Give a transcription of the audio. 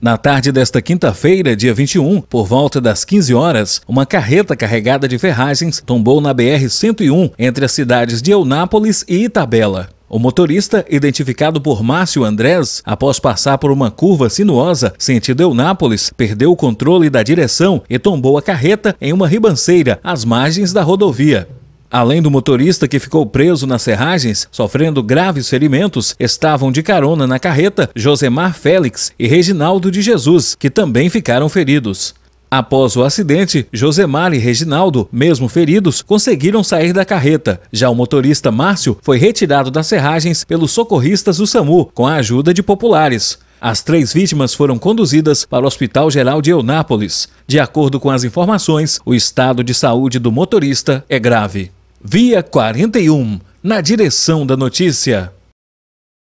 Na tarde desta quinta-feira, dia 21, por volta das 15 horas, uma carreta carregada de ferragens tombou na BR-101 entre as cidades de Eunápolis e Itabela. O motorista, identificado por Márcio Andrés, após passar por uma curva sinuosa sentido Eunápolis, perdeu o controle da direção e tombou a carreta em uma ribanceira às margens da rodovia. Além do motorista que ficou preso nas serragens, sofrendo graves ferimentos, estavam de carona na carreta Josemar Félix e Reginaldo de Jesus, que também ficaram feridos. Após o acidente, Josemar e Reginaldo, mesmo feridos, conseguiram sair da carreta. Já o motorista Márcio foi retirado das serragens pelos socorristas do SAMU, com a ajuda de populares. As três vítimas foram conduzidas para o Hospital Geral de Eunápolis. De acordo com as informações, o estado de saúde do motorista é grave. Via 41, na direção da notícia.